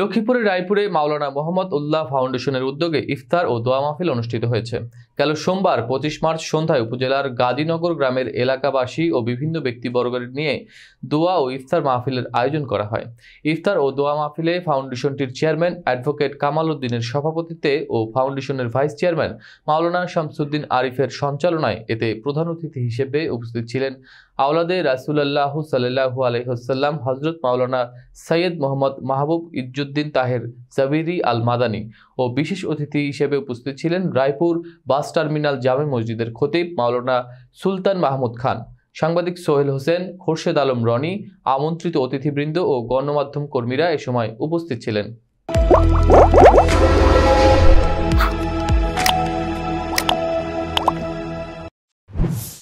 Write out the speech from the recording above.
লক্ষ্মীপুরের রায়পুরে মাওলানা মোহাম্মদ উল্লাহ ফাউন্ডেশনের উদ্যোগে ইফতার ও দোয়া মাহফিল অনুষ্ঠিত হয়েছে গেল সোমবার পঁচিশ মার্চ সন্ধ্যায় উপজেলার গাজীনগর গ্রামের এলাকাবাসী ও বিভিন্ন ব্যক্তিবর্গের নিয়ে দোয়া ও ইফতার মাহফিলের আয়োজন করা হয় ইফতার ও দোয়া মাহফিলে ফাউন্ডেশনটির চেয়ারম্যান অ্যাডভোকেট কামাল উদ্দিনের সভাপতিত্বে ও ফাউন্ডেশনের ভাইস চেয়ারম্যান মাওলানা শামসুদ্দিন আরিফের সঞ্চালনায় এতে প্রধান অতিথি হিসেবে উপস্থিত ছিলেন আওলাদে রাসুল্লাহ সাল্লাহু আলহ্লাম হজরত মাওলানা সৈয়দ মোহাম্মদ মাহবুব ইদ তাজুদ্দিন তাহের জাবিরি আল মাদানি ও বিশেষ অতিথি হিসেবে উপস্থিত ছিলেন রায়পুর বাস টার্মিনাল জামে মসজিদের খতিব মাওলানা সুলতান মাহমুদ খান সাংবাদিক সোহেল হোসেন খোরশেদ আলম রনি আমন্ত্রিত অতিথিবৃন্দ ও গণমাধ্যম কর্মীরা এ সময় উপস্থিত ছিলেন